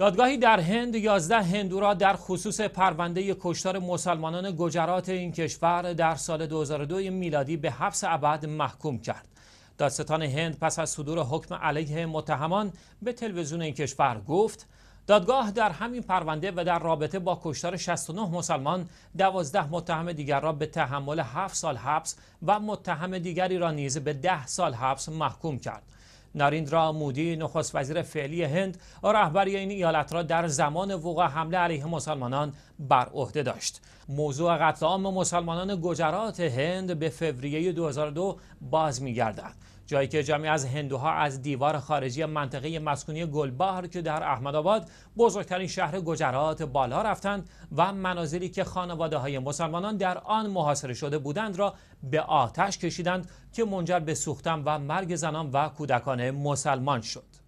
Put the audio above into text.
دادگاهی در هند 11 هندو را در خصوص پرونده کشتار مسلمانان گجرات این کشور در سال 2002 میلادی به حبس ابد محکوم کرد. دادستان هند پس از صدور حکم علیه متهمان به تلویزیون این کشور گفت دادگاه در همین پرونده و در رابطه با کشتار 69 مسلمان 12 متهم دیگر را به تحمل 7 سال حبس و متهم دیگری را نیز به 10 سال حبس محکوم کرد. ناریندرا مودی نخست وزیر فعلی هند رهبری این ایالت را در زمان وقوع حمله علیه مسلمانان بر عهده داشت موضوع قتل عام مسلمانان گجرات هند به فوریه 2002 باز می‌گردد. جایی که جمعی از هندوها از دیوار خارجی منطقه مسکونی گلبهار که در احمدآباد بزرگترین شهر گجرات بالا رفتند و منازلی که خانواده های مسلمانان در آن محاصره شده بودند را به آتش کشیدند که منجر به سوختن و مرگ زنان و کودکان مسلمان شد